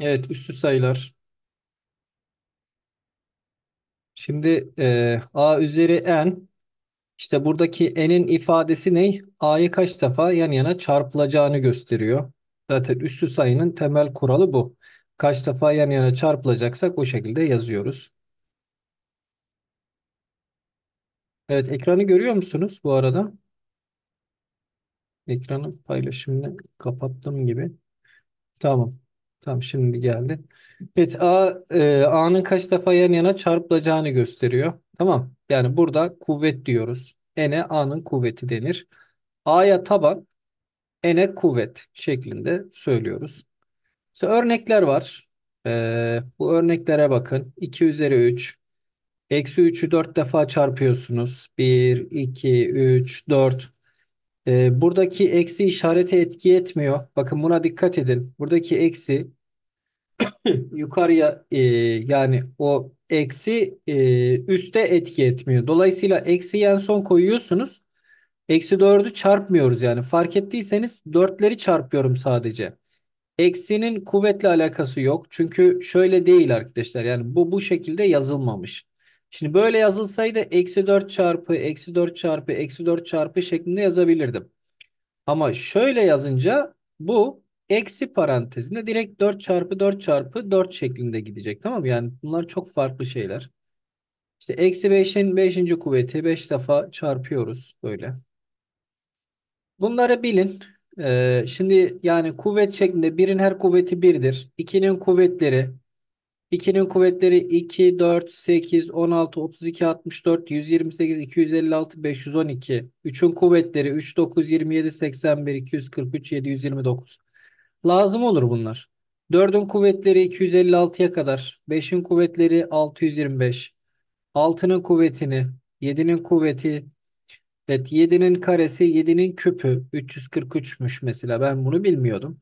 Evet, üstü sayılar. Şimdi e, a üzeri n işte buradaki n'in ifadesi ne? a'yı kaç defa yan yana çarpılacağını gösteriyor. Zaten üstü sayının temel kuralı bu. Kaç defa yan yana çarpılacaksak o şekilde yazıyoruz. Evet, ekranı görüyor musunuz bu arada? Ekranın paylaşımını kapattım gibi. Tamam. Tam şimdi geldi. Evet A, e, A'nın kaç defa yan yana çarpılacağını gösteriyor. Tamam. Yani burada kuvvet diyoruz. N'e A'nın kuvveti denir. A'ya taban, N'e kuvvet şeklinde söylüyoruz. İşte örnekler var. E, bu örneklere bakın. 2 üzeri 3. Eksi 3'ü 4 defa çarpıyorsunuz. 1, 2, 3, 4. Ee, buradaki eksi işareti etki etmiyor. Bakın buna dikkat edin. Buradaki eksi yukarıya e, yani o eksi e, üste etki etmiyor. Dolayısıyla eksi en son koyuyorsunuz. Eksi 4'ü çarpmıyoruz yani. Fark ettiyseniz 4'leri çarpıyorum sadece. Eksinin kuvvetle alakası yok. Çünkü şöyle değil arkadaşlar. Yani bu bu şekilde yazılmamış. Şimdi böyle yazılsaydı eksi 4 çarpı eksi 4 çarpı eksi 4 çarpı şeklinde yazabilirdim. Ama şöyle yazınca bu eksi parantezinde direkt 4 çarpı 4 çarpı 4 şeklinde gidecek. Tamam mı? Yani bunlar çok farklı şeyler. İşte eksi 5'in 5. kuvveti 5 defa çarpıyoruz böyle. Bunları bilin. Ee, şimdi yani kuvvet şeklinde birin her kuvveti 1'dir. 2'nin kuvvetleri 2'nin kuvvetleri 2, 4, 8, 16, 32, 64, 128, 256, 512. 3'ün kuvvetleri 3, 9, 27, 81, 243, 729. Lazım olur bunlar. 4'ün kuvvetleri 256'ya kadar. 5'in kuvvetleri 625. 6'nın kuvvetini, 7'nin kuvveti, evet 7'nin karesi, 7'nin küpü 343'müş mesela. Ben bunu bilmiyordum.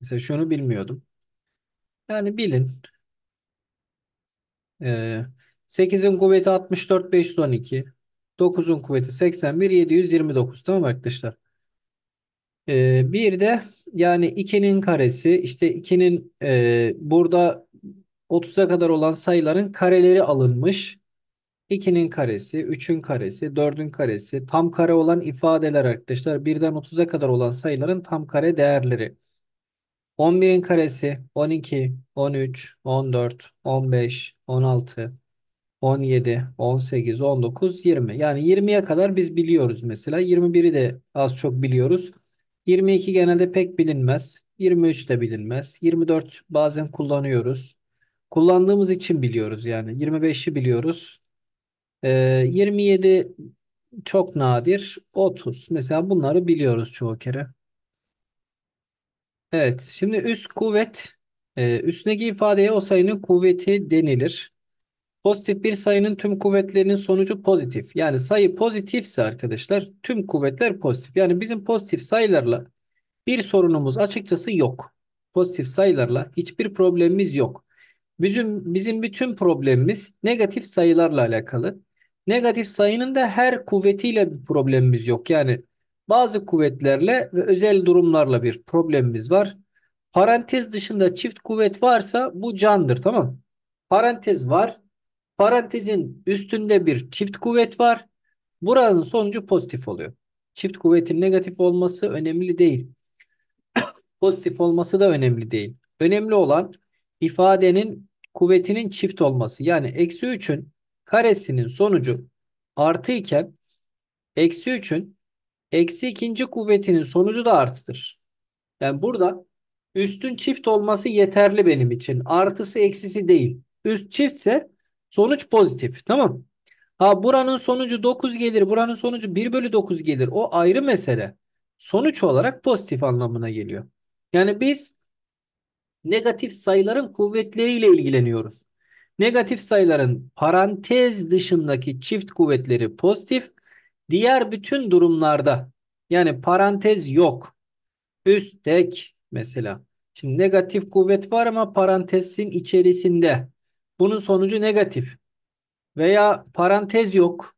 Mesela şunu bilmiyordum. Yani bilin. Ee, 8'in kuvveti 64 512. 9'un kuvveti 81 729 tamam arkadaşlar. Ee, bir de yani 2'nin karesi işte 2'nin e, burada 30'a kadar olan sayıların kareleri alınmış. 2'nin karesi, 3'ün karesi, 4'ün karesi, tam kare olan ifadeler arkadaşlar. Birden 30'a kadar olan sayıların tam kare değerleri. 11'in karesi 12, 13, 14, 15, 16, 17, 18, 19, 20. Yani 20'ye kadar biz biliyoruz mesela. 21'i de az çok biliyoruz. 22 genelde pek bilinmez. 23 de bilinmez. 24 bazen kullanıyoruz. Kullandığımız için biliyoruz yani. 25'i biliyoruz. Ee, 27 çok nadir. 30 mesela bunları biliyoruz çoğu kere. Evet. Şimdi üst kuvvet e, üstündeki ifadeye o sayının kuvveti denilir. Pozitif bir sayının tüm kuvvetlerinin sonucu pozitif. Yani sayı pozitifse arkadaşlar tüm kuvvetler pozitif. Yani bizim pozitif sayılarla bir sorunumuz açıkçası yok. Pozitif sayılarla hiçbir problemimiz yok. Bizim bizim bütün problemimiz negatif sayılarla alakalı. Negatif sayının da her kuvvetiyle bir problemimiz yok. Yani bazı kuvvetlerle ve özel durumlarla bir problemimiz var. Parantez dışında çift kuvvet varsa bu candır tamam Parantez var. Parantezin üstünde bir çift kuvvet var. Buranın sonucu pozitif oluyor. Çift kuvvetin negatif olması önemli değil. pozitif olması da önemli değil. Önemli olan ifadenin kuvvetinin çift olması. Yani eksi 3'ün karesinin sonucu artı iken eksi 3'ün Eksi ikinci kuvvetinin sonucu da artıdır. Yani burada üstün çift olması yeterli benim için. Artısı eksisi değil. Üst çiftse sonuç pozitif. Tamam Ha buranın sonucu 9 gelir. Buranın sonucu 1 bölü 9 gelir. O ayrı mesele. Sonuç olarak pozitif anlamına geliyor. Yani biz negatif sayıların kuvvetleriyle ilgileniyoruz. Negatif sayıların parantez dışındaki çift kuvvetleri pozitif, Diğer bütün durumlarda yani parantez yok. Üst tek mesela. Şimdi negatif kuvvet var ama parantezin içerisinde. Bunun sonucu negatif. Veya parantez yok.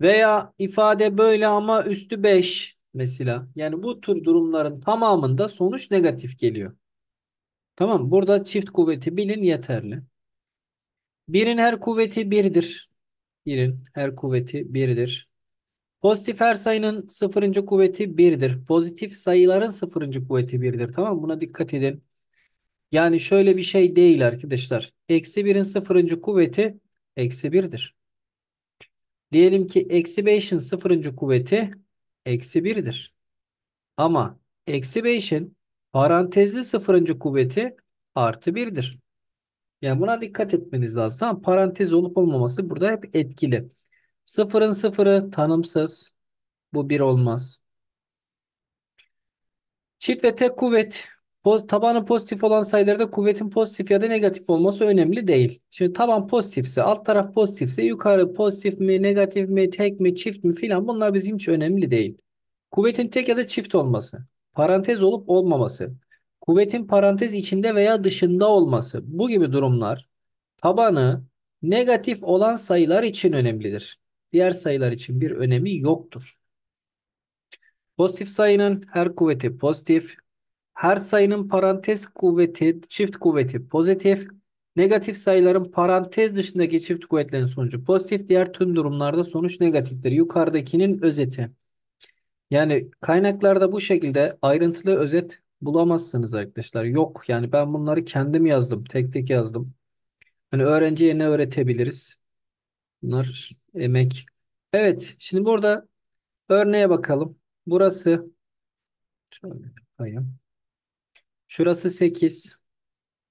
Veya ifade böyle ama üstü 5 mesela. Yani bu tür durumların tamamında sonuç negatif geliyor. Tamam burada çift kuvveti bilin yeterli. Birin her kuvveti birdir. Birin her kuvveti birdir. Pozitif her sayının sıfırıncı kuvveti 1'dir. Pozitif sayıların sıfırıncı kuvveti 1'dir. Tamam Buna dikkat edin. Yani şöyle bir şey değil arkadaşlar. Eksi 1'in sıfırıncı kuvveti eksi 1'dir. Diyelim ki eksi 5'in sıfırıncı kuvveti eksi 1'dir. Ama eksi 5'in parantezli sıfırıncı kuvveti artı 1'dir. Yani buna dikkat etmeniz lazım. Tamam, parantez olup olmaması burada hep etkili. Sıfırın sıfırı tanımsız. Bu bir olmaz. Çift ve tek kuvvet tabanı pozitif olan sayılarda kuvvetin pozitif ya da negatif olması önemli değil. Şimdi taban pozitifse, alt taraf pozitifse yukarı pozitif mi, negatif mi, tek mi, çift mi filan bunlar bizim için önemli değil. Kuvvetin tek ya da çift olması, parantez olup olmaması, kuvvetin parantez içinde veya dışında olması bu gibi durumlar tabanı negatif olan sayılar için önemlidir diğer sayılar için bir önemi yoktur. Pozitif sayının her kuvveti pozitif, her sayının parantez kuvveti çift kuvveti pozitif, negatif sayıların parantez dışındaki çift kuvvetlerin sonucu pozitif, diğer tüm durumlarda sonuç negatiftir. Yukarıdakinin özeti. Yani kaynaklarda bu şekilde ayrıntılı özet bulamazsınız arkadaşlar. Yok yani ben bunları kendim yazdım, tek tek yazdım. Hani öğrenciye ne öğretebiliriz? Bunlar Emek. Evet. Şimdi burada örneğe bakalım. Burası şöyle yapayım. Şurası 8.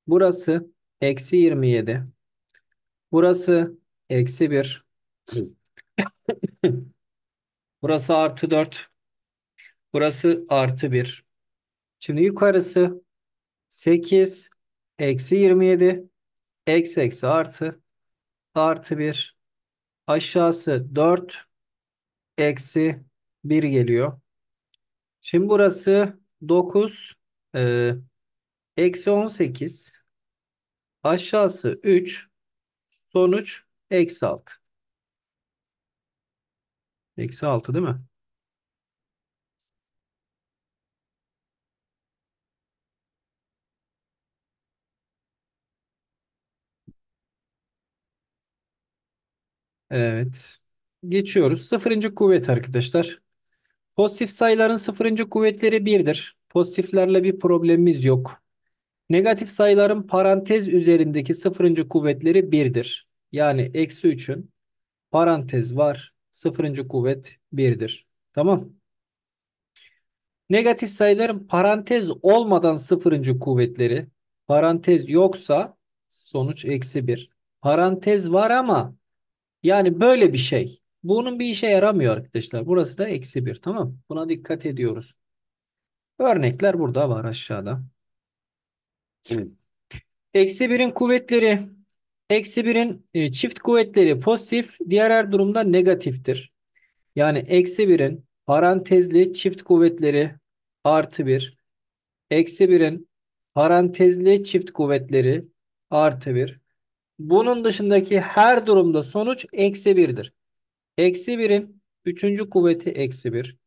Burası eksi 27. Burası eksi 1. Burası artı 4. Burası artı 1. Şimdi yukarısı 8, eksi 27, eksi eksi artı, artı 1, Aşağısı 4 eksi 1 geliyor. Şimdi burası 9 e, eksi 18 aşağısı 3 sonuç eksi 6. Eksi 6 değil mi? Evet. Geçiyoruz. Sıfırıncı kuvvet arkadaşlar. Pozitif sayıların sıfırıncı kuvvetleri birdir. Pozitiflerle bir problemimiz yok. Negatif sayıların parantez üzerindeki sıfırıncı kuvvetleri birdir. Yani eksi 3'ün parantez var. Sıfırıncı kuvvet birdir. Tamam. Negatif sayıların parantez olmadan sıfırıncı kuvvetleri parantez yoksa sonuç eksi 1. Parantez var ama yani böyle bir şey. Bunun bir işe yaramıyor arkadaşlar. Burası da eksi bir, tamam. Buna dikkat ediyoruz. Örnekler burada var aşağıda. Evet. Eksi birin kuvvetleri eksi birin e, çift kuvvetleri pozitif diğer her durumda negatiftir. Yani eksi birin parantezli çift kuvvetleri artı bir, Eksi birin parantezli çift kuvvetleri artı bir. Bunun dışındaki her durumda sonuç eksi 1'dir. Eksi 1'in 3. kuvveti eksi 1.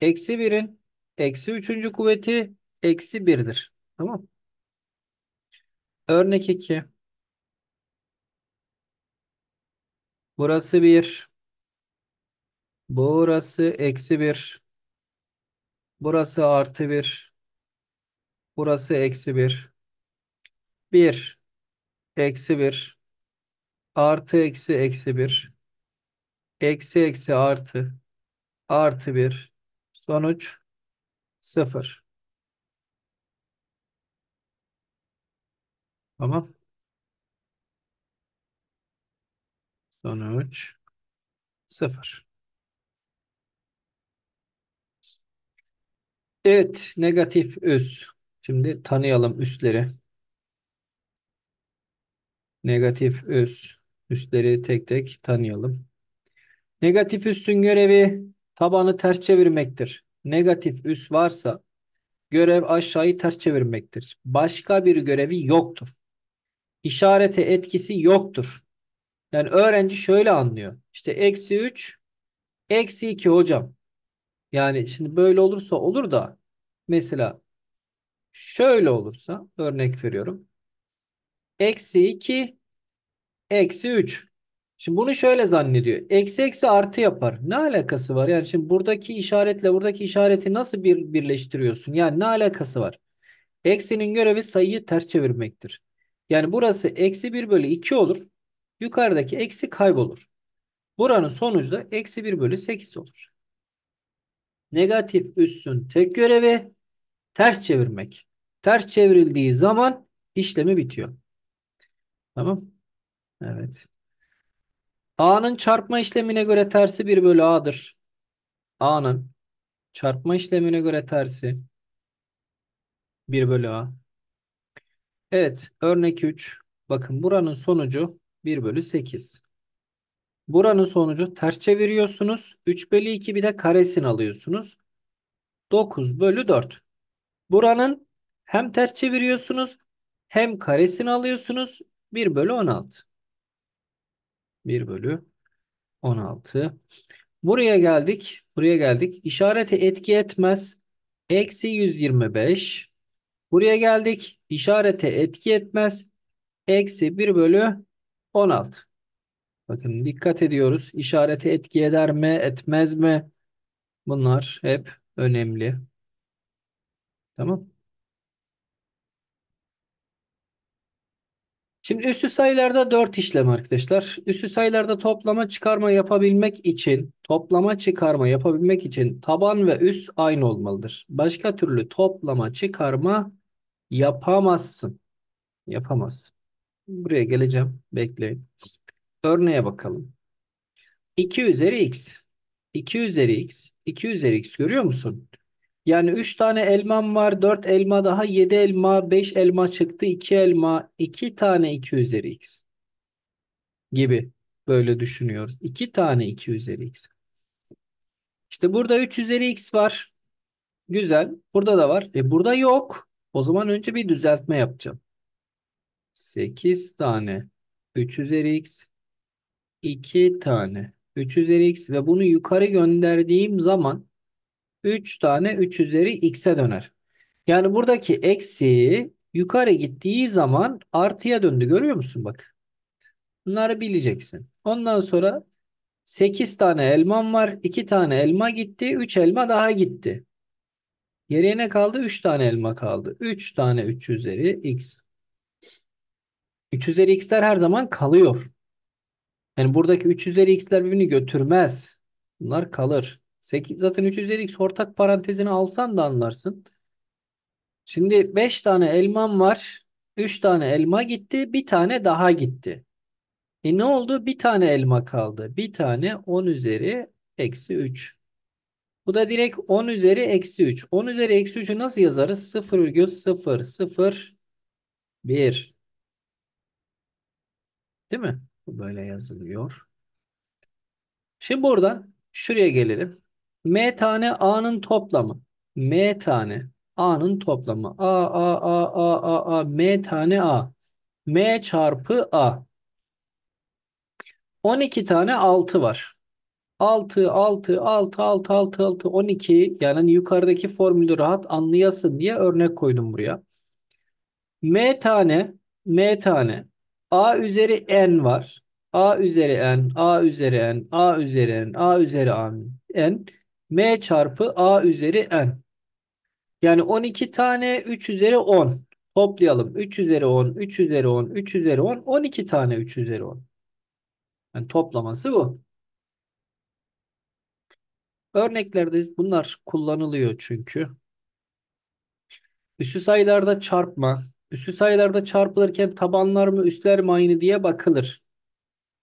Eksi 1'in eksi 3. kuvveti eksi 1'dir. Tamam Örnek 2. Burası 1. Burası eksi 1. Burası artı 1. Burası eksi 1. 1 eksi 1 artı eksi eksi 1 eksi eksi artı artı 1 sonuç 0. Tamam. Sonuç 0. Evet, negatif üs. Şimdi tanıyalım üsleri. Negatif üs. Üsleri tek tek tanıyalım. Negatif üssün görevi tabanı ters çevirmektir. Negatif üs varsa görev aşağıyı ters çevirmektir. Başka bir görevi yoktur. İşarete etkisi yoktur. Yani öğrenci şöyle anlıyor. İşte eksi 3, eksi 2 hocam. Yani şimdi böyle olursa olur da mesela şöyle olursa örnek veriyorum. Eksi 2 eksi 3. Şimdi bunu şöyle zannediyor. Eksi eksi artı yapar. Ne alakası var? Yani şimdi buradaki işaretle buradaki işareti nasıl bir birleştiriyorsun? Yani ne alakası var? Eksinin görevi sayıyı ters çevirmektir. Yani burası eksi 1 bölü 2 olur. Yukarıdaki eksi kaybolur. Buranın sonucu da eksi 1 bölü 8 olur. Negatif üssün tek görevi ters çevirmek. Ters çevrildiği zaman işlemi bitiyor. Tamam. Evet. A'nın çarpma işlemine göre tersi 1 bölü A'dır. A'nın çarpma işlemine göre tersi 1 bölü A. Evet. Örnek 3. Bakın buranın sonucu 1 bölü 8. Buranın sonucu ters çeviriyorsunuz. 3 bölü 2 bir de karesini alıyorsunuz. 9 bölü 4. Buranın hem ters çeviriyorsunuz hem karesini alıyorsunuz. 1 bölü 16. 1 bölü 16. Buraya geldik. Buraya geldik. İşareti etki etmez. Eksi 125. Buraya geldik. İşarete etki etmez. Eksi 1 bölü 16. Bakın dikkat ediyoruz. İşareti etki eder mi, etmez mi? Bunlar hep önemli. Tamam. Şimdi üssü sayılarda 4 işlem arkadaşlar. Üssü sayılarda toplama çıkarma yapabilmek için toplama çıkarma yapabilmek için taban ve üs aynı olmalıdır. Başka türlü toplama çıkarma yapamazsın. Yapamazsın. Buraya geleceğim. Bekleyin. Örneğe bakalım. 2 üzeri x. 2 üzeri x. 2 üzeri x görüyor musun? Yani 3 tane elmam var. 4 elma daha. 7 elma. 5 elma çıktı. 2 elma. 2 tane 2 üzeri x. Gibi. Böyle düşünüyoruz. 2 tane 2 üzeri x. İşte burada 3 üzeri x var. Güzel. Burada da var. E burada yok. O zaman önce bir düzeltme yapacağım. 8 tane 3 üzeri x. 2 tane 3 üzeri x ve bunu yukarı gönderdiğim zaman 3 tane 3 üzeri x'e döner. Yani buradaki eksiği yukarı gittiği zaman artıya döndü. Görüyor musun bak. Bunları bileceksin. Ondan sonra 8 tane elmam var. 2 tane elma gitti. 3 elma daha gitti. Geriye ne kaldı? 3 tane elma kaldı. 3 tane 3 üzeri x. 3 üzeri x'ler her zaman kalıyor. Yani buradaki 3 üzeri x'ler birbirini götürmez. Bunlar kalır. 8, zaten 3 üzeri x ortak parantezini alsan da anlarsın. Şimdi 5 tane elmam var. 3 tane elma gitti. Bir tane daha gitti. E ne oldu? Bir tane elma kaldı. Bir tane 10 üzeri eksi 3. Bu da direkt 10 üzeri eksi 3. 10 üzeri eksi 3'ü nasıl yazarız? 1, Değil mi? böyle yazılıyor. Şimdi buradan şuraya gelelim. M tane A'nın toplamı. M tane A'nın toplamı. A, A, A, A, A, A, M tane A. M çarpı A. 12 tane 6 var. 6, 6, 6, 6, 6, 6, 12. Yani yukarıdaki formülü rahat anlayasın diye örnek koydum buraya. M tane, M tane. A üzeri N var. A üzeri N, A üzeri N, A üzeri N, A üzeri N. n m çarpı a üzeri n. Yani 12 tane 3 üzeri 10. Toplayalım. 3 üzeri 10, 3 üzeri 10, 3 üzeri 10, 12 tane 3 üzeri 10. Yani toplaması bu. Örneklerde bunlar kullanılıyor çünkü. Üssü sayılarda çarpma. Üssü sayılarda çarpılırken tabanlar mı üstler mi aynı diye bakılır.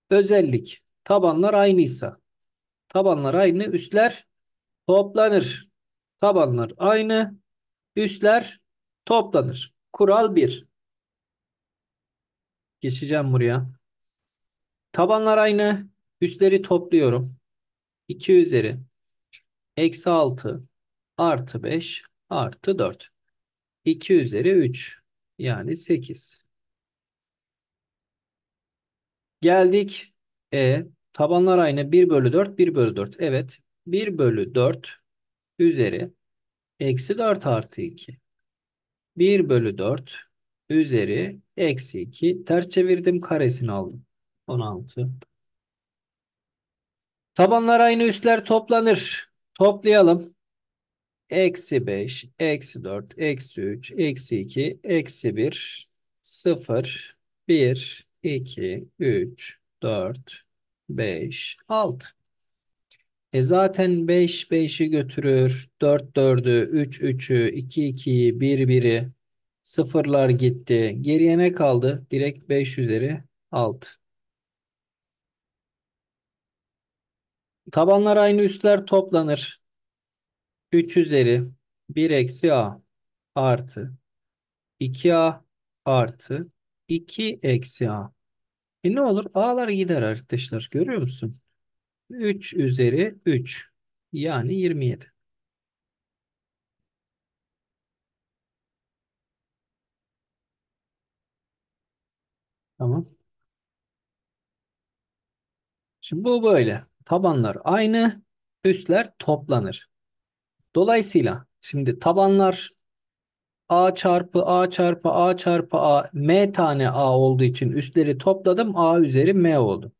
Özellik. Tabanlar aynıysa. Tabanlar aynı. Üstler toplanır. Tabanlar aynı. Üstler toplanır. Kural 1. Geçeceğim buraya. Tabanlar aynı. Üstleri topluyorum. 2 üzeri. Eksi 6 artı 5 artı 4. 2 üzeri 3 yani 8. Geldik. E tabanlar aynı 1 bölü 4 1 bölü 4. Evet 1 bölü 4 üzeri eksi 4 artı 2. 1 bölü 4 üzeri eksi 2. Ters çevirdim karesini aldım. 16. Tabanlar aynı üstler toplanır. Toplayalım. Eksi 5, eksi 4, eksi 3, eksi 2, eksi 1, 0, 1, 2, 3, 4, 5, 6. E zaten 5 5'i götürür. 4 4'ü, 3 3'ü, 2 2'yi, 1 1'i. Sıfırlar gitti. Geriye ne kaldı? Direkt 5 üzeri 6. Tabanlar aynı üstler toplanır. 3 üzeri 1 eksi a artı 2a artı 2 eksi a. E ne olur? A'lar gider arkadaşlar. Görüyor musun? 3 üzeri 3 yani 27. Tamam. Şimdi bu böyle. Tabanlar aynı, üstler toplanır. Dolayısıyla şimdi tabanlar A çarpı A çarpı A çarpı A M tane A olduğu için üstleri topladım A üzeri M oldu.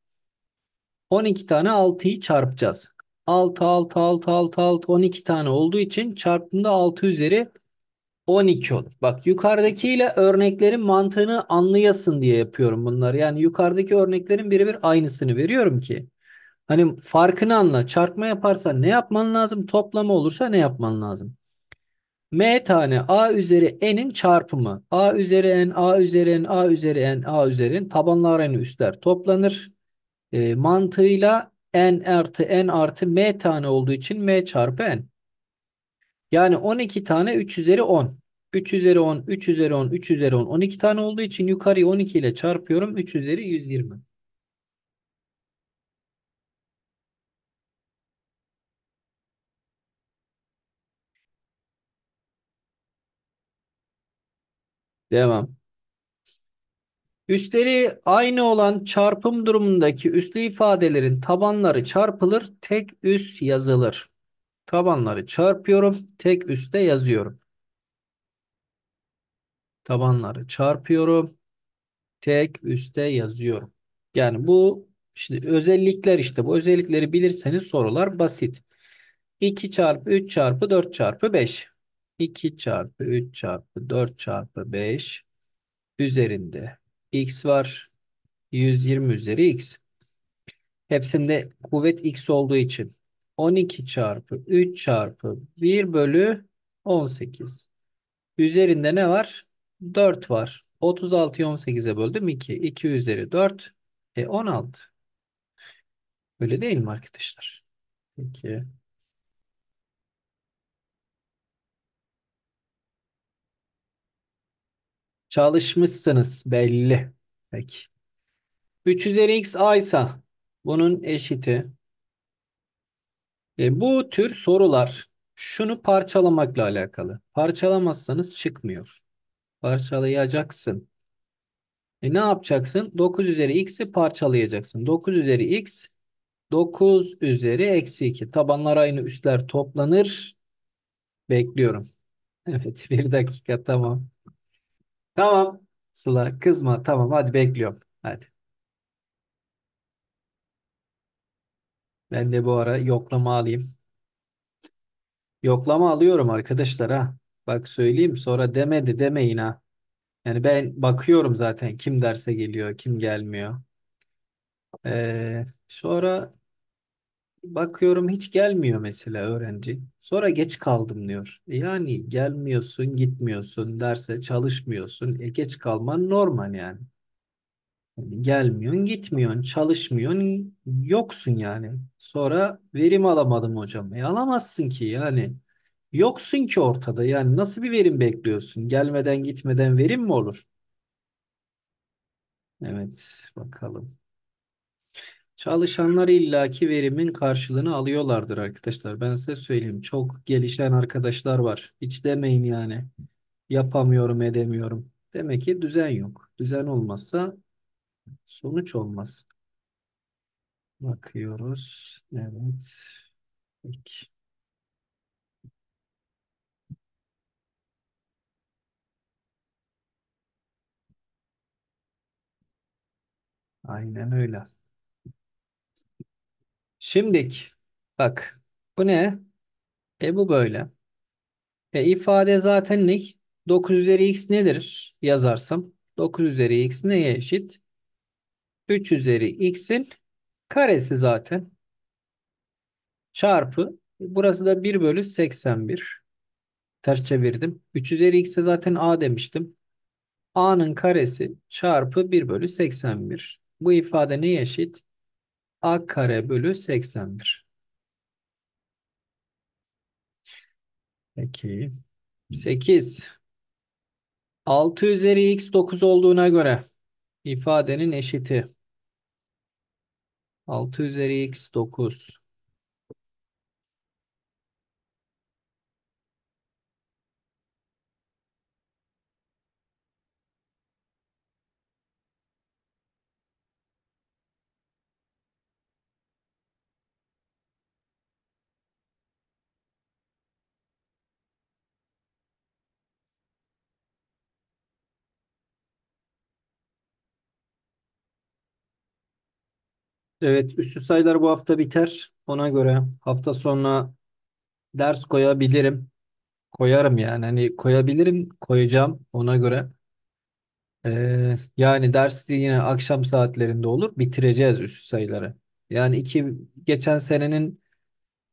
12 tane 6'yı çarpacağız. 6 6 6 6 6 12 tane olduğu için çarpımda 6 üzeri 12 olur. Bak yukarıdakiyle örneklerin mantığını anlayasın diye yapıyorum bunları. Yani yukarıdaki örneklerin birebir aynısını veriyorum ki. Hani farkını anla. Çarpma yaparsa ne yapman lazım? Toplama olursa ne yapman lazım? M tane A üzeri N'in çarpımı. A üzeri N, A üzeri N, A üzeri N, A üzeri N. Tabanlar aynı üstler toplanır e, mantığıyla n artı n artı m tane olduğu için m çarpı n. Yani 12 tane 3 üzeri 10. 3 üzeri 10, 3 üzeri 10, 3 üzeri 10. 12 tane olduğu için yukarıyı 12 ile çarpıyorum. 3 üzeri 120. Devam. Üstleri aynı olan çarpım durumundaki üslü ifadelerin tabanları çarpılır, tek üs yazılır. Tabanları çarpıyorum, tek üste yazıyorum. Tabanları çarpıyorum, tek üste yazıyorum. Yani bu şimdi özellikler işte bu özellikleri bilirseniz sorular basit. 2 çarpı 3 çarpı 4 çarpı 5. 2 çarpı 3 çarpı 4 çarpı 5 üzerinde x var. 120 üzeri x. Hepsinde kuvvet x olduğu için 12 çarpı 3 çarpı 1 bölü 18. Üzerinde ne var? 4 var. 36'yı 18'e böldüm 2. 2 üzeri 4. E 16. Öyle değil mi arkadaşlar? Peki. Çalışmışsınız belli. Peki. 3 üzeri x a ise bunun eşiti. E, bu tür sorular şunu parçalamakla alakalı. Parçalamazsanız çıkmıyor. Parçalayacaksın. E ne yapacaksın? 9 üzeri x'i parçalayacaksın. 9 üzeri x 9 üzeri eksi 2. Tabanlar aynı üstler toplanır. Bekliyorum. Evet bir dakika tamam. Tamam. Sıla kızma tamam hadi bekliyorum. Hadi. Ben de bu ara yoklama alayım. Yoklama alıyorum arkadaşlar ha. Bak söyleyeyim sonra demedi demeyin ha. Yani ben bakıyorum zaten kim derse geliyor kim gelmiyor. Ee, sonra bakıyorum hiç gelmiyor mesela öğrenci. Sonra geç kaldım diyor. E yani gelmiyorsun, gitmiyorsun, derse çalışmıyorsun. E geç kalman normal yani. Yani gelmiyorsun, gitmiyorsun, çalışmıyorsun, yoksun yani. Sonra verim alamadım hocam. E alamazsın ki yani. Yoksun ki ortada. Yani nasıl bir verim bekliyorsun? Gelmeden gitmeden verim mi olur? Evet, bakalım. Çalışanlar illaki verimin karşılığını alıyorlardır arkadaşlar. Ben size söyleyeyim. Çok gelişen arkadaşlar var. Hiç demeyin yani. Yapamıyorum, edemiyorum. Demek ki düzen yok. Düzen olmazsa sonuç olmaz. Bakıyoruz. Evet. Peki. Aynen öyle. Şimdik. Bak. Bu ne? E bu böyle. E ifade zaten ne? 9 üzeri x nedir? Yazarsam 9 üzeri x neye eşit? 3 üzeri x'in karesi zaten. Çarpı. Burası da 1 bölü 81. Ters çevirdim. 3 üzeri x'e zaten a demiştim. a'nın karesi çarpı 1 bölü 81. Bu ifade neye eşit? a kare bölü 80'dir. Peki. 8. 6 üzeri x 9 olduğuna göre ifadenin eşiti. 6 üzeri x 9. Evet, üstü sayılar bu hafta biter. Ona göre hafta sonuna ders koyabilirim. Koyarım yani. Hani koyabilirim, koyacağım ona göre. Ee, yani ders yine akşam saatlerinde olur. Bitireceğiz üstü sayıları. Yani iki geçen senenin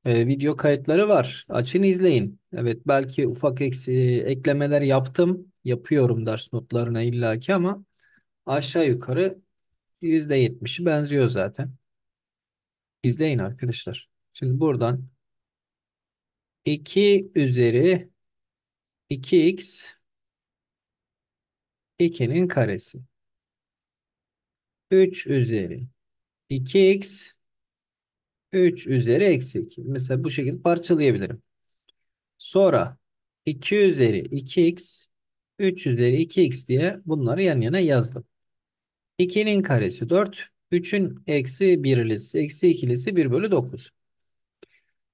e, video kayıtları var. Açın izleyin. Evet, belki ufak eksi, eklemeler yaptım. Yapıyorum ders notlarına illaki ama aşağı yukarı %70'i benziyor zaten. İzleyin arkadaşlar. Şimdi buradan 2 üzeri 2x 2'nin karesi. 3 üzeri 2x 3 üzeri eksi 2. Mesela bu şekilde parçalayabilirim. Sonra 2 üzeri 2x 3 üzeri 2x diye bunları yan yana yazdım. 2'nin karesi 4. 3'ün eksi 1'lisi, eksi 2'lisi 1 bölü 9.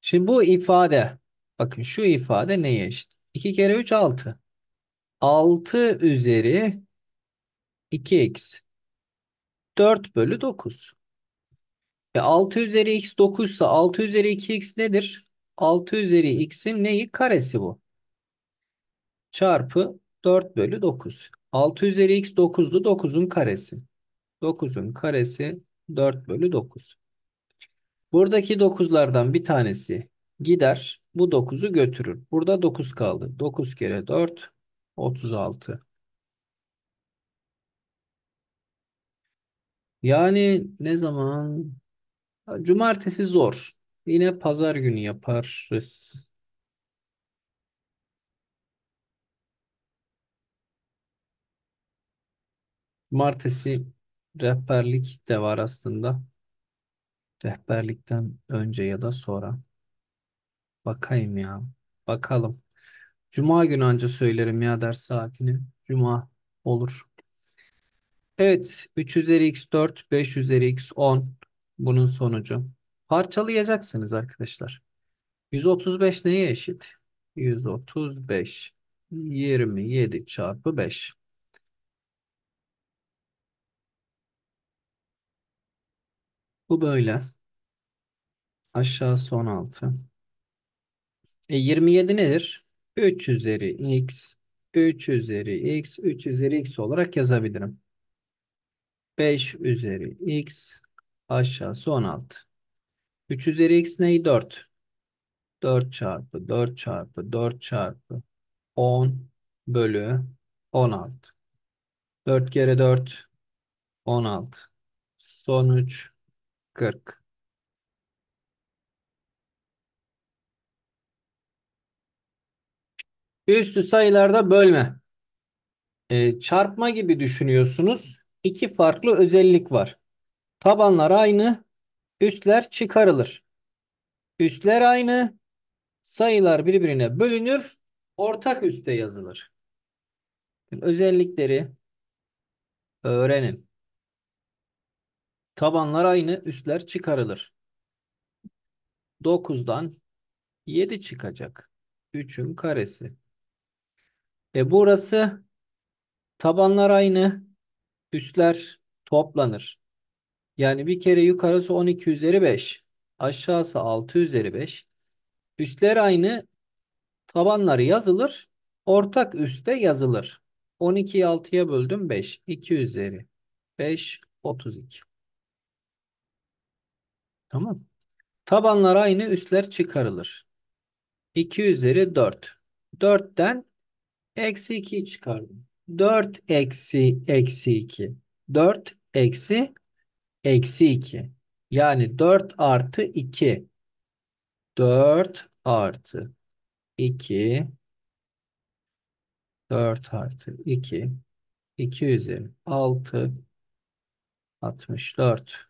Şimdi bu ifade, bakın şu ifade neye eşit? 2 kere 3 6. 6 üzeri 2 eksi 4 bölü 9. E 6 üzeri x 9 ise 6 üzeri 2x nedir? 6 üzeri x'in neyi? Karesi bu. Çarpı 4 bölü 9. 6 üzeri x 9'du. 9'un karesi. 9'un karesi 4 bölü 9. Buradaki 9'lardan bir tanesi gider. Bu 9'u götürür. Burada 9 kaldı. 9 kere 4 36. Yani ne zaman? Cumartesi zor. Yine pazar günü yaparız. Martesi rehberlik de var aslında. Rehberlikten önce ya da sonra. Bakayım ya. Bakalım. Cuma günü anca söylerim ya ders saatini. Cuma olur. Evet. 3 üzeri x 4, 5 üzeri x 10. Bunun sonucu. Parçalayacaksınız arkadaşlar. 135 neye eşit? 135. 27 çarpı 5. Bu böyle. Aşağısı 16. E 27 nedir? 3 üzeri x, 3 üzeri x, 3 üzeri x olarak yazabilirim. 5 üzeri x, aşağı son 16. 3 üzeri x neyi? 4. 4 çarpı 4 çarpı 4 çarpı 10 bölü 16. 4 kere 4, 16. Sonuç 40. Üstü sayılarda bölme. Ee, çarpma gibi düşünüyorsunuz. İki farklı özellik var. Tabanlar aynı. Üstler çıkarılır. Üstler aynı. Sayılar birbirine bölünür. Ortak üste yazılır. Özellikleri öğrenin. Tabanlar aynı, üstler çıkarılır. 9'dan 7 çıkacak. 3'ün karesi. E burası tabanlar aynı, üstler toplanır. Yani bir kere yukarısı 12 üzeri 5, aşağısı 6 üzeri 5. Üstler aynı, tabanları yazılır, ortak üste yazılır. 12'yi 6'ya böldüm 5, 2 üzeri 5, 32. Tamam. Tabanlar aynı, üstler çıkarılır. 2 üzeri 4. 4'ten eksi 2 çıkardım. 4 eksi eksi 2. 4 eksi eksi 2. Yani 4 artı 2. 4 artı 2. 4 artı 2. 2 üzeri 6. 64.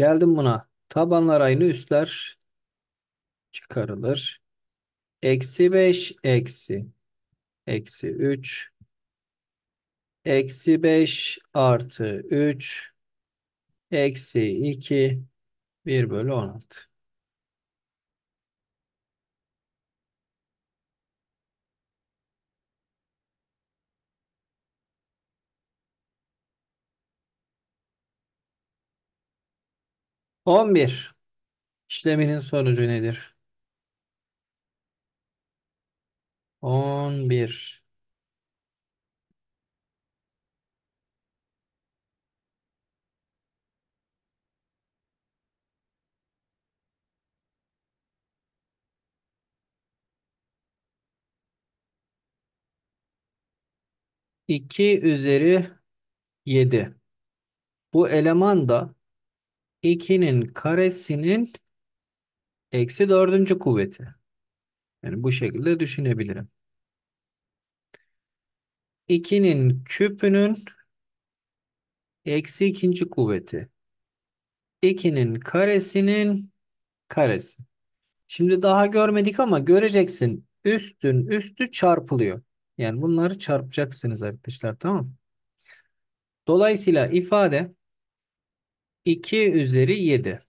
Geldim buna. Tabanlar aynı üstler çıkarılır. Eksi 5 eksi. Eksi 3. Eksi 5 artı 3. Eksi 2. 1 bölü 16. 11. İşleminin sonucu nedir? 11. İki üzeri yedi. Bu eleman da 2'nin karesinin eksi dördüncü kuvveti. Yani bu şekilde düşünebilirim. 2'nin küpünün eksi ikinci kuvveti. 2'nin karesinin karesi. Şimdi daha görmedik ama göreceksin. Üstün üstü çarpılıyor. Yani bunları çarpacaksınız arkadaşlar tamam Dolayısıyla ifade 2 üzeri 7.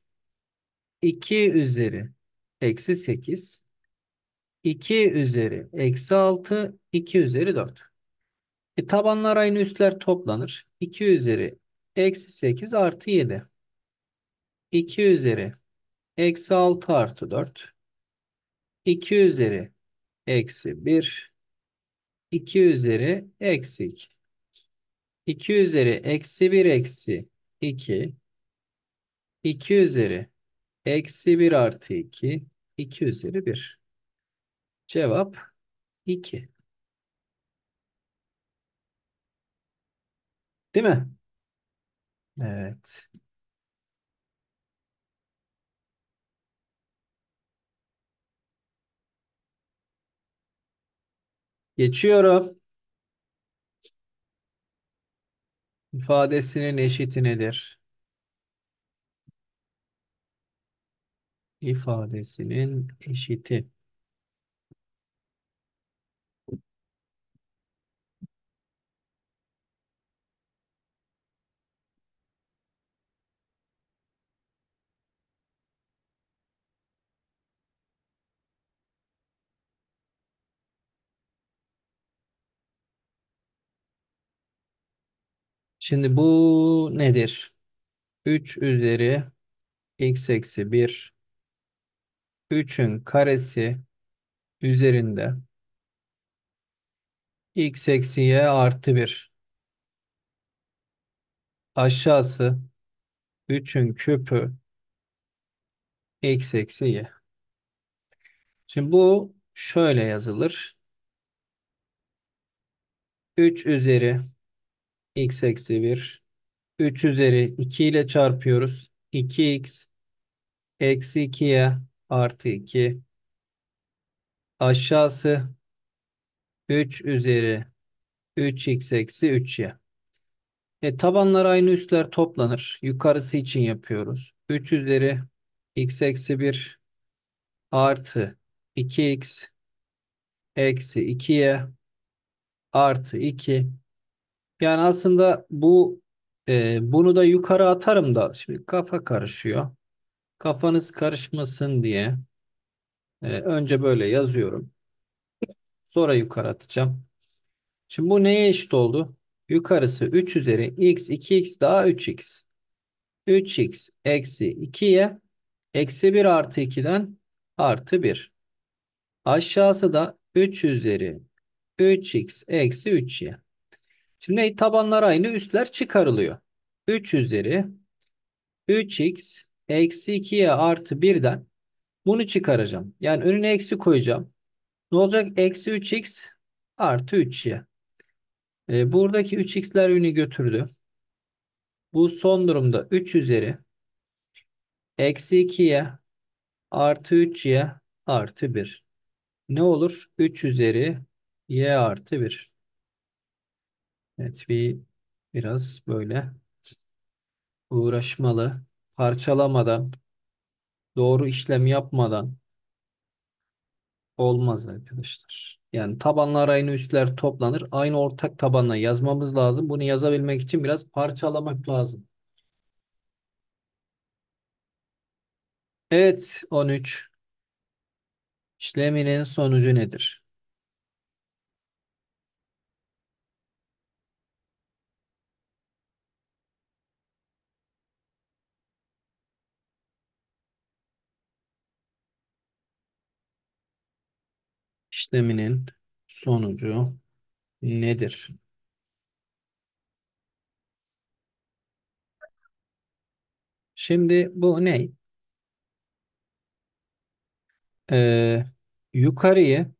2 üzeri eksi 8. 2 üzeri eksi 6. 2 üzeri 4. E, tabanlar aynı üstler toplanır. 2 üzeri eksi 8 artı 7. 2 üzeri eksi 6 artı 4. 2 üzeri eksi 1. 2 üzeri eksi 2. 2 üzeri eksi 1 eksi 2. 2 üzeri eksi 1 artı 2, 2 üzeri 1. Cevap 2. Değil mi? Evet. Geçiyorum. İfadesinin eşiti nedir? ifadesinin eşiti. Şimdi bu nedir? 3 üzeri x eksi 1 3'ün karesi üzerinde x eksi y artı 1 aşağısı 3'ün küpü x eksi y. Şimdi bu şöyle yazılır. 3 üzeri x eksi 1 3 üzeri 2 ile çarpıyoruz. 2x eksi 2'ye artı 2 aşağısı 3 üzeri 3x eksi 3y. E, tabanlar aynı üstler toplanır. Yukarısı için yapıyoruz. 3 üzeri x eksi 1 artı 2x eksi 2y artı 2. Yani aslında bu e, bunu da yukarı atarım da şimdi kafa karışıyor. Kafanız karışmasın diye e, önce böyle yazıyorum. Sonra yukarı atacağım. Şimdi bu neye eşit oldu? Yukarısı 3 üzeri x 2x daha 3x. 3x eksi 2'ye eksi 1 artı 2'den artı 1. Aşağısı da 3 üzeri 3x eksi 3y. Şimdi tabanlar aynı üstler çıkarılıyor. 3 üzeri 3x Eksi 2y artı 1'den bunu çıkaracağım. Yani önüne eksi koyacağım. Ne olacak? Eksi 3x artı 3y. E, buradaki 3x'ler ünü götürdü. Bu son durumda 3 üzeri eksi 2y artı 3y artı 1. Ne olur? 3 üzeri y artı 1. Evet bir biraz böyle uğraşmalı parçalamadan, doğru işlem yapmadan olmaz arkadaşlar. Yani tabanlar aynı üstler toplanır. Aynı ortak tabanla yazmamız lazım. Bunu yazabilmek için biraz parçalamak lazım. Evet 13. İşleminin sonucu nedir? işleminin sonucu nedir? Şimdi bu ne? Ee, yukarıyı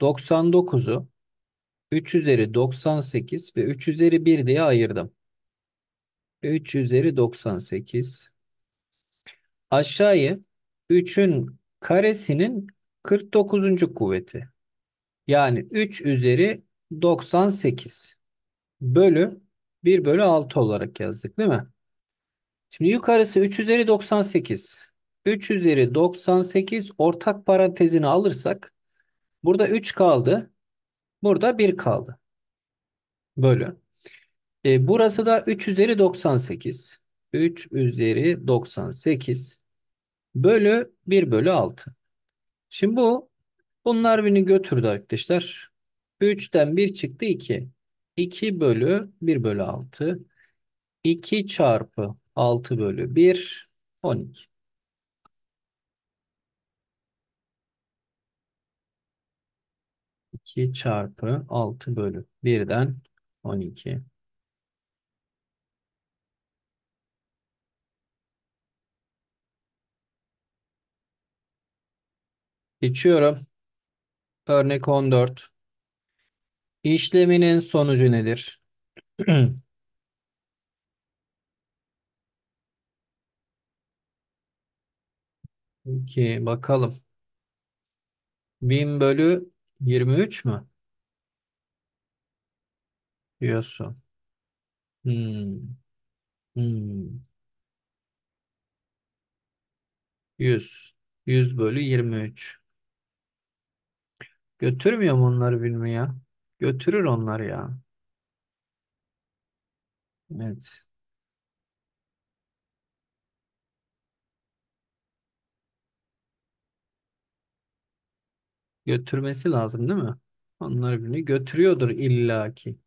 99'u 3 üzeri 98 ve 3 üzeri 1 diye ayırdım. 3 üzeri 98. Aşağıyı 3'ün karesinin 49. kuvveti. Yani 3 üzeri 98 bölü 1 bölü 6 olarak yazdık değil mi? Şimdi yukarısı 3 üzeri 98. 3 üzeri 98 ortak parantezini alırsak burada 3 kaldı. Burada 1 kaldı. Bölü. E, burası da 3 üzeri 98. 3 üzeri 98 bölü 1 bölü 6. Şimdi bu bunlar beni götürdü arkadaşlar. 3'ten 1 çıktı 2. 2 bölü 1 bölü 6. 2 çarpı 6 bölü 1 12. İki çarpı 6 bölü 1'den 12. Geçiyorum. Örnek 14. İşleminin sonucu nedir? Peki bakalım. 1000 bölü 23 mü? Diyorsun. Hmm. Hmm. 100. 100 bölü 23. Götürmüyor mu onları filmi ya? Götürür onlar ya. Evet. Götürmesi lazım değil mi? Onları birini götürüyordur illaki.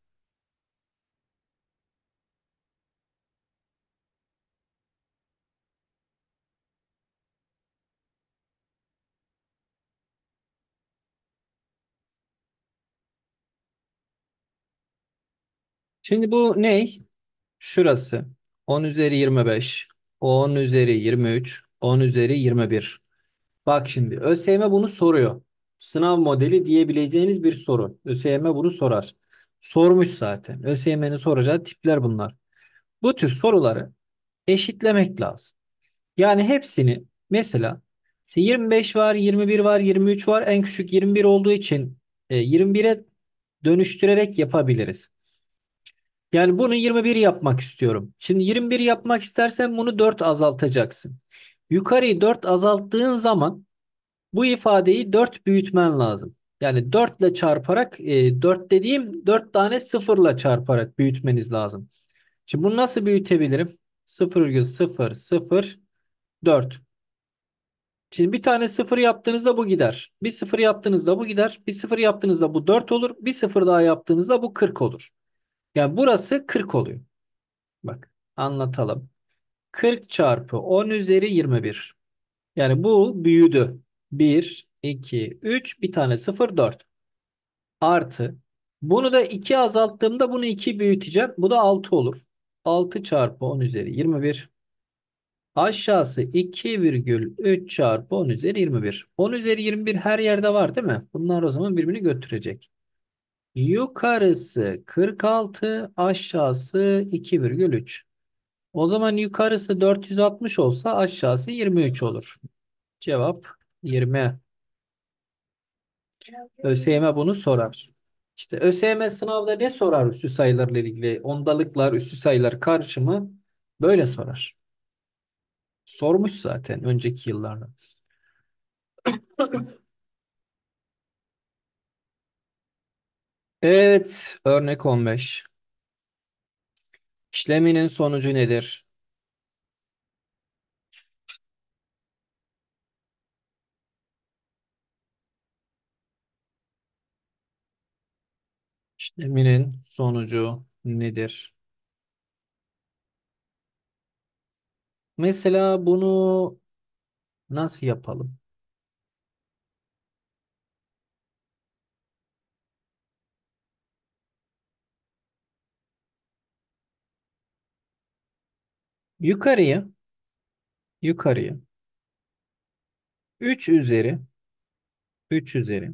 Şimdi bu ney? Şurası. 10 üzeri 25. 10 üzeri 23. 10 üzeri 21. Bak şimdi ÖSYM bunu soruyor. Sınav modeli diyebileceğiniz bir soru. ÖSYM bunu sorar. Sormuş zaten. ÖSYM'nin soracağı tipler bunlar. Bu tür soruları eşitlemek lazım. Yani hepsini mesela işte 25 var, 21 var, 23 var. En küçük 21 olduğu için 21'e dönüştürerek yapabiliriz. Yani bunu 21 yapmak istiyorum. Şimdi 21 yapmak istersen bunu 4 azaltacaksın. Yukarıyı 4 azalttığın zaman bu ifadeyi 4 büyütmen lazım. Yani 4 ile çarparak 4 e, dediğim 4 tane 0 ile çarparak büyütmeniz lazım. Şimdi bunu nasıl büyütebilirim? 0 0, 0, 4. Şimdi bir tane 0 yaptığınızda bu gider. Bir 0 yaptığınızda bu gider. Bir 0 yaptığınızda bu 4 olur. Bir 0 daha yaptığınızda bu 40 olur. Yani burası 40 oluyor. Bak anlatalım. 40 çarpı 10 üzeri 21. Yani bu büyüdü. 1, 2, 3, bir tane 0, 4. Artı. Bunu da 2 azalttığımda bunu 2 büyüteceğim. Bu da 6 olur. 6 çarpı 10 üzeri 21. Aşağısı 2,3 çarpı 10 üzeri 21. 10 üzeri 21 her yerde var değil mi? Bunlar o zaman birbirini götürecek. Yukarısı 46, aşağısı 2,3. O zaman yukarısı 460 olsa aşağısı 23 olur. Cevap 20. ÖSYM bunu sorar. İşte ÖSYM sınavda ne sorar üssü sayılarla ilgili? Ondalıklar, üssü sayılar karşımı böyle sorar. Sormuş zaten önceki yıllarda. Evet, örnek 15. İşleminin sonucu nedir? İşleminin sonucu nedir? Mesela bunu nasıl yapalım? Yukarıya, yukarıya. 3 üzeri, 3 üzeri.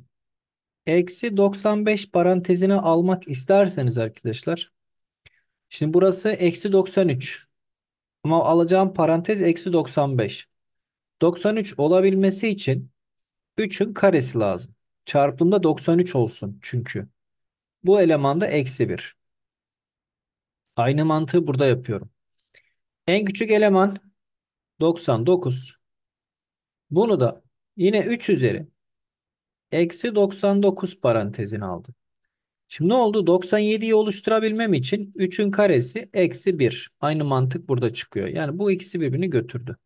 Eksi 95 parantezine almak isterseniz arkadaşlar. Şimdi burası eksi 93. Ama alacağım parantez eksi 95. 93 olabilmesi için 3'ün karesi lazım. Çarpımda 93 olsun çünkü. Bu elemanda eksi 1. Aynı mantığı burada yapıyorum. En küçük eleman 99. Bunu da yine 3 üzeri eksi 99 parantezine aldı. Şimdi ne oldu? 97'yi oluşturabilmem için 3'ün karesi eksi 1. Aynı mantık burada çıkıyor. Yani bu ikisi birbirini götürdü.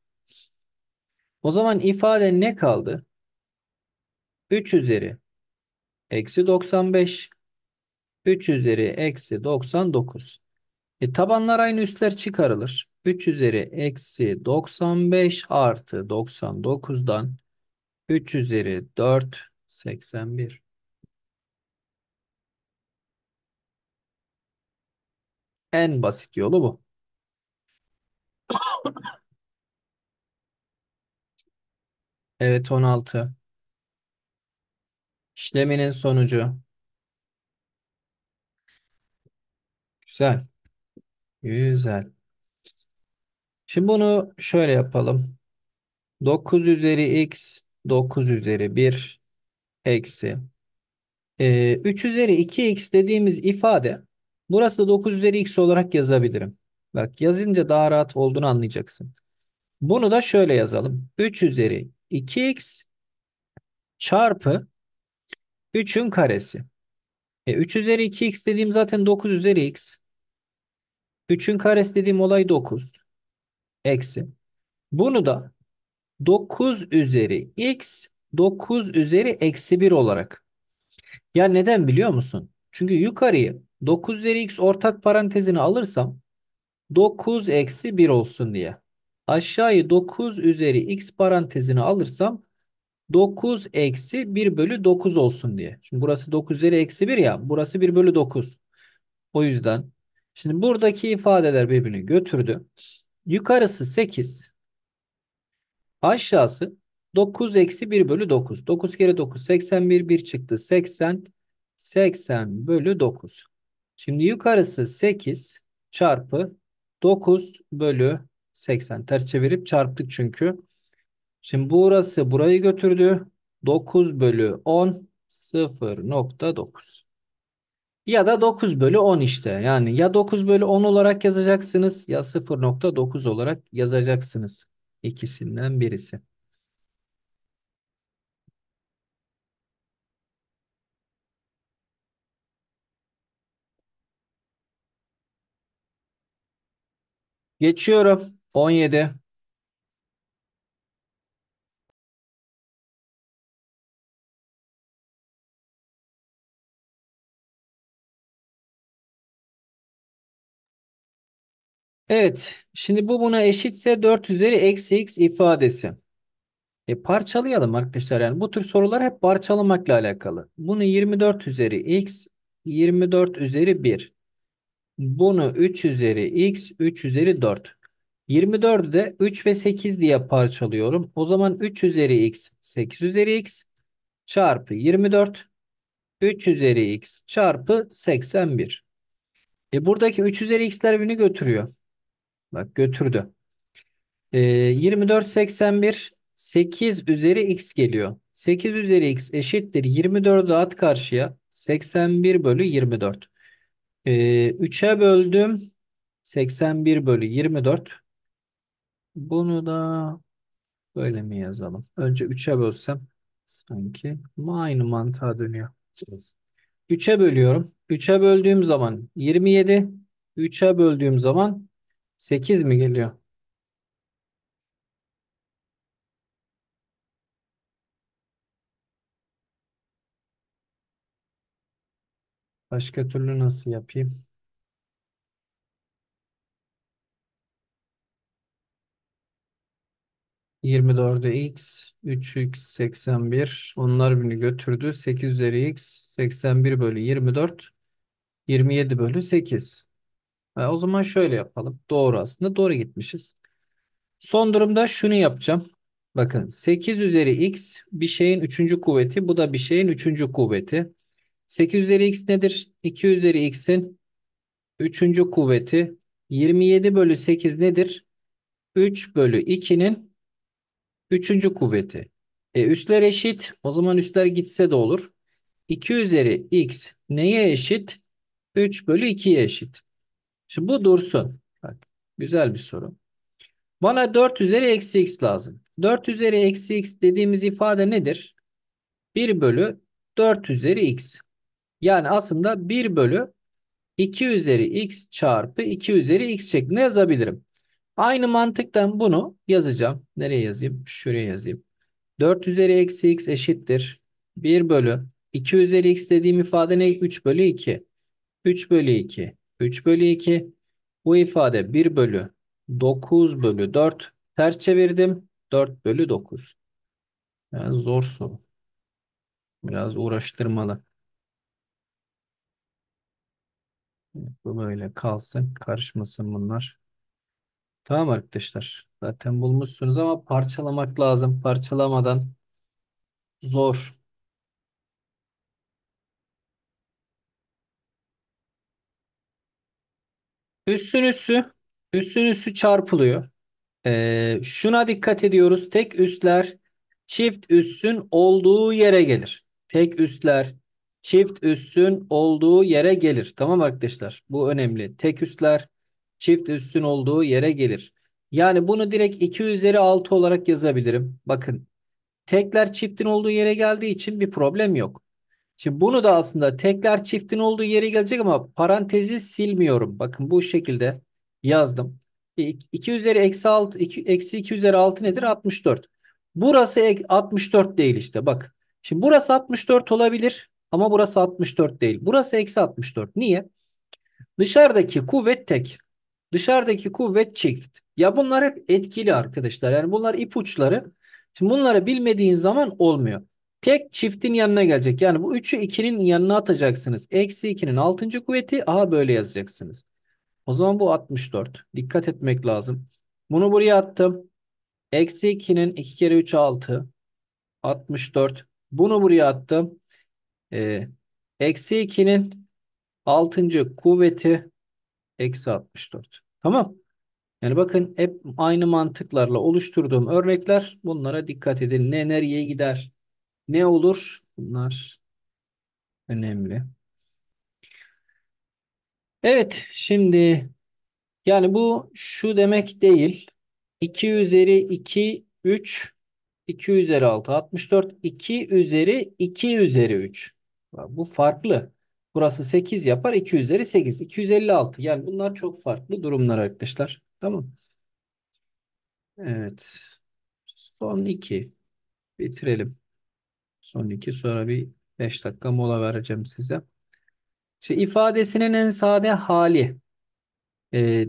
O zaman ifade ne kaldı? 3 üzeri eksi 95 3 üzeri eksi 99. E, tabanlar aynı üstler çıkarılır. 3 üzeri eksi 95 artı 99'dan 3 üzeri 4 81. En basit yolu bu. Evet 16. İşleminin sonucu. Güzel. Güzel. Şimdi bunu şöyle yapalım. 9 üzeri x 9 üzeri 1 eksi e, ee, 3 üzeri 2x dediğimiz ifade burası da 9 üzeri x olarak yazabilirim. Bak yazınca daha rahat olduğunu anlayacaksın. Bunu da şöyle yazalım. 3 üzeri 2x çarpı 3'ün karesi. E, 3 üzeri 2x dediğim zaten 9 üzeri x. 3'ün karesi dediğim olay 9. Eksi. Bunu da 9 üzeri x 9 üzeri eksi 1 olarak. Ya neden biliyor musun? Çünkü yukarıyı 9 üzeri x ortak parantezine alırsam 9 eksi 1 olsun diye. Aşağıyı 9 üzeri x parantezine alırsam 9 eksi 1 bölü 9 olsun diye. Şimdi burası 9 üzeri eksi 1 ya. Burası 1 bölü 9. O yüzden şimdi buradaki ifadeler birbirini götürdü. Yukarısı 8. Aşağısı 9 eksi 1 bölü 9. 9 kere 9 81 1 çıktı 80. 80 bölü 9. Şimdi yukarısı 8 çarpı 9 bölü 80. Ters çevirip çarptık çünkü. Şimdi burası burayı götürdü. 9 bölü 10 0.9. Ya da 9 bölü 10 işte. Yani ya 9 bölü 10 olarak yazacaksınız ya 0.9 olarak yazacaksınız. İkisinden birisi. Geçiyorum. 17. Evet. Şimdi bu buna eşitse 4 üzeri eksi x ifadesi. E parçalayalım arkadaşlar. Yani bu tür sorular hep parçalamakla alakalı. Bunu 24 üzeri x 24 üzeri 1. Bunu 3 üzeri x 3 üzeri 4. 24'ü de 3 ve 8 diye parçalıyorum. O zaman 3 üzeri x 8 üzeri x çarpı 24 3 üzeri x çarpı 81. E buradaki 3 üzeri x'ler birini götürüyor. Bak götürdü. E, 24 81 8 üzeri x geliyor. 8 üzeri x eşittir. 24'ü at karşıya. 81 bölü 24. E, 3'e böldüm. 81 bölü 24. Bunu da böyle mi yazalım? Önce 3'e bölsem sanki ama aynı mantığa dönüyor. 3'e bölüyorum. 3'e böldüğüm zaman 27. 3'e böldüğüm zaman 8 mi geliyor? Başka türlü nasıl yapayım? dördü x, 3x 81. Onlar beni götürdü. 8 üzeri x, 81 bölü 24, 27 bölü 8. E, o zaman şöyle yapalım. Doğru aslında doğru gitmişiz. Son durumda şunu yapacağım. Bakın 8 üzeri x bir şeyin 3. kuvveti. Bu da bir şeyin 3. kuvveti. 8 üzeri x nedir? 2 üzeri x'in 3. kuvveti. 27 bölü 8 nedir? 3 bölü 2'nin 3. kuvveti. E, üstler eşit. O zaman üstler gitse de olur. 2 üzeri x neye eşit? 3 bölü 2'ye eşit. Şimdi bu dursun. Bak güzel bir soru. Bana 4 üzeri eksi x lazım. 4 üzeri eksi x dediğimiz ifade nedir? 1 bölü 4 üzeri x. Yani aslında 1 bölü 2 üzeri x çarpı 2 üzeri x şeklinde yazabilirim. Aynı mantıktan bunu yazacağım. Nereye yazayım? Şuraya yazayım. 4 üzeri eksi x eşittir. 1 bölü 2 üzeri x dediğim ifade ne? 3 bölü 2. 3 bölü 2. 3 bölü 2. Bu ifade 1 bölü 9 bölü 4. Ters çevirdim. 4 bölü 9. Biraz zor soru. Biraz uğraştırmalı. Bu böyle kalsın. Karışmasın bunlar. Tamam arkadaşlar. Zaten bulmuşsunuz ama parçalamak lazım. Parçalamadan zor. Üssün üssü üssün üssü çarpılıyor. Ee, şuna dikkat ediyoruz. Tek üsler çift üssün olduğu yere gelir. Tek üsler çift üssün olduğu yere gelir. Tamam arkadaşlar? Bu önemli. Tek üsler çift üssün olduğu yere gelir. Yani bunu direkt 2 üzeri 6 olarak yazabilirim. Bakın tekler çiftin olduğu yere geldiği için bir problem yok. Şimdi bunu da aslında tekrar çiftin olduğu yere gelecek ama parantezi silmiyorum. Bakın bu şekilde yazdım. 2 e, üzeri eksi 6, 2, eksi 2 üzeri 6 nedir? 64. Burası 64 değil işte bak. Şimdi burası 64 olabilir ama burası 64 değil. Burası eksi 64. Niye? Dışarıdaki kuvvet tek. Dışarıdaki kuvvet çift. Ya bunlar hep etkili arkadaşlar. Yani bunlar ipuçları. Şimdi bunları bilmediğin zaman olmuyor. Tek çiftin yanına gelecek. Yani bu 3'ü 2'nin yanına atacaksınız. Eksi 2'nin 6. kuvveti aha böyle yazacaksınız. O zaman bu 64. Dikkat etmek lazım. Bunu buraya attım. Eksi 2'nin 2 kere 3 6. 64. Bunu buraya attım. Ee, eksi 2'nin 6. kuvveti eksi 64. Tamam. Yani bakın hep aynı mantıklarla oluşturduğum örnekler bunlara dikkat edin. Ne nereye gider? Ne olur? Bunlar önemli. Evet, şimdi yani bu şu demek değil. 2 üzeri 2, 3, 2 üzeri 6, 64, 2 üzeri 2 üzeri 3. Bu farklı. Burası 8 yapar, 2 üzeri 8, 256. Yani bunlar çok farklı durumlar arkadaşlar. Tamam. Evet. Son 2. Bitirelim. Son iki sonra bir 5 dakika mola vereceğim size. İşte ifadesinin en sade hali. Ee,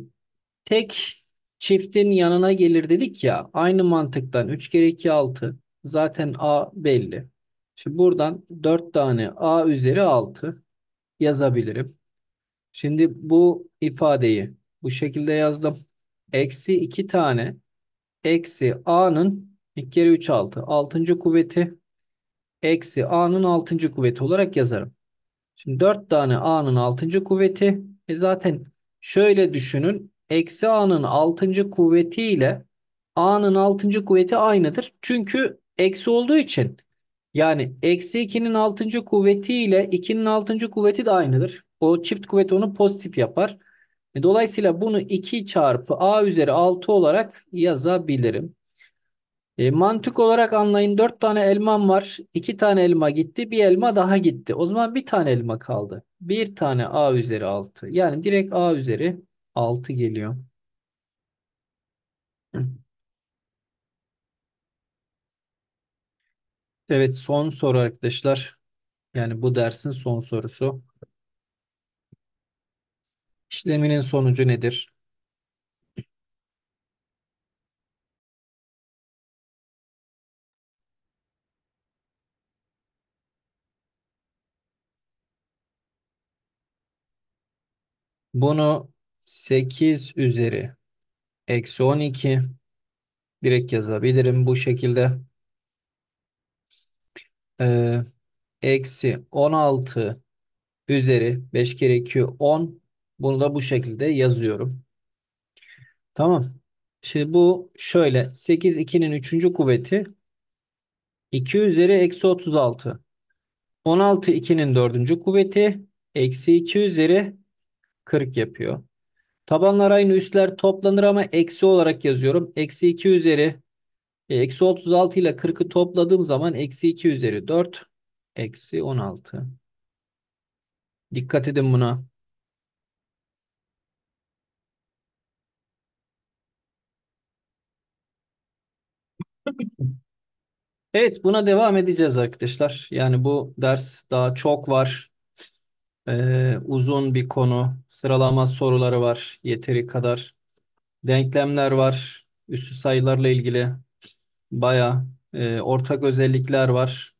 tek çiftin yanına gelir dedik ya. Aynı mantıktan 3 kere 2 6. Zaten A belli. Şimdi buradan 4 tane A üzeri 6 yazabilirim. Şimdi bu ifadeyi bu şekilde yazdım. Eksi 2 tane eksi A'nın 2 kere 3 6. 6. kuvveti eksi a'nın altıncı kuvveti olarak yazarım. Şimdi 4 tane a'nın altıncı kuvveti. E zaten şöyle düşünün. Eksi a'nın altıncı kuvveti ile a'nın altıncı kuvveti aynıdır. Çünkü eksi olduğu için yani eksi 2'nin altıncı kuvveti ile 2'nin altıncı kuvveti de aynıdır. O çift kuvvet onu pozitif yapar. E dolayısıyla bunu 2 çarpı a üzeri 6 olarak yazabilirim. E, mantık olarak anlayın dört tane elmam var. İki tane elma gitti. Bir elma daha gitti. O zaman bir tane elma kaldı. Bir tane A üzeri 6. Yani direkt A üzeri 6 geliyor. Evet son soru arkadaşlar. Yani bu dersin son sorusu. İşleminin sonucu nedir? Bunu 8 üzeri eksi 12 direkt yazabilirim bu şekilde. Ee, eksi 16 üzeri 5 kere 2 10. Bunu da bu şekilde yazıyorum. Tamam. Şimdi bu şöyle 8 2'nin 3. kuvveti 2 üzeri eksi 36. 16 2'nin 4. kuvveti eksi 2 üzeri 40 yapıyor. Tabanlar aynı üstler toplanır ama eksi olarak yazıyorum. Eksi 2 üzeri e, eksi 36 ile 40'ı topladığım zaman eksi 2 üzeri 4 eksi 16. Dikkat edin buna. Evet buna devam edeceğiz arkadaşlar. Yani bu ders daha çok var. Ee, uzun bir konu. Sıralama soruları var yeteri kadar. Denklemler var. Üstü sayılarla ilgili baya e, ortak özellikler var.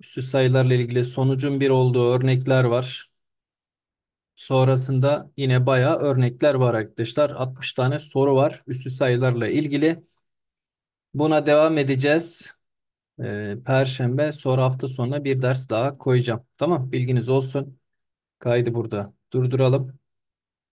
Üstü sayılarla ilgili sonucun bir olduğu örnekler var. Sonrasında yine baya örnekler var arkadaşlar. 60 tane soru var üstü sayılarla ilgili. Buna devam edeceğiz. Ee, Perşembe sonra hafta sonuna bir ders daha koyacağım. Tamam bilginiz olsun. Kaydı burada. Durduralım.